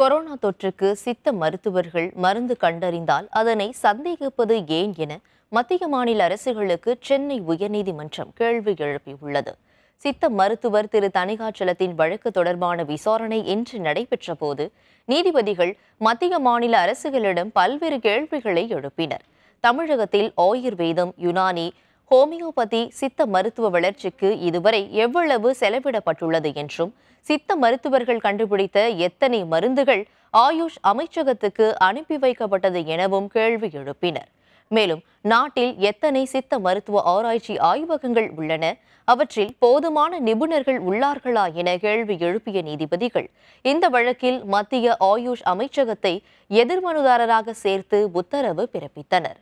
corona தொற்றுக்கு சித்த மருத்துவர்கள் மருந்து கண்டறிந்தால் அதனை சந்தேகிப்பது ஏன் என மத்திய மாநில அரசுகளுக்கு சென்னை உயர்நீதிமன்றம் கேள்வி எழுப்பியுள்ளது சித்த மருத்துவர் திரு தணிகாச்சலத்தின் வழக்கு தொடர்பான விசாரணை இன்று நடைபெற்ற போது நீதிபதிகள் மத்திய மாநில அரசுகளிடம் பல்வேறு கேள்விகளை எழுப்பினர் தமிழகத்தில் ஆயுர்வேதம் யுனானி ஹோமியோபதி சித்த மருத்துவ வளர்ச்சிக்கு இதுவரை எவ்வளவு செலவிடப்பட்டுள்ளது என்றும் சித்த மருத்துவர்கள் கண்டுபிடித்த எத்தனை மருந்துகள் ஆயுஷ் அமைச்சகத்துக்கு அனுப்பி வைக்கப்பட்டது எனவும் கேள்வி எழுப்பினர் மேலும் நாட்டில் எத்தனை சித்த மருத்துவ ஆராய்ச்சி ஆய்வகங்கள் உள்ளன அவற்றில் போதுமான நிபுணர்கள் உள்ளார்களா என கேள்வி எழுப்பிய நீதிபதிகள் இந்த வழக்கில் மத்திய ஆயுஷ் அமைச்சகத்தை எதிர்மனுதாரராக சேர்த்து உத்தரவு பிறப்பித்தனர்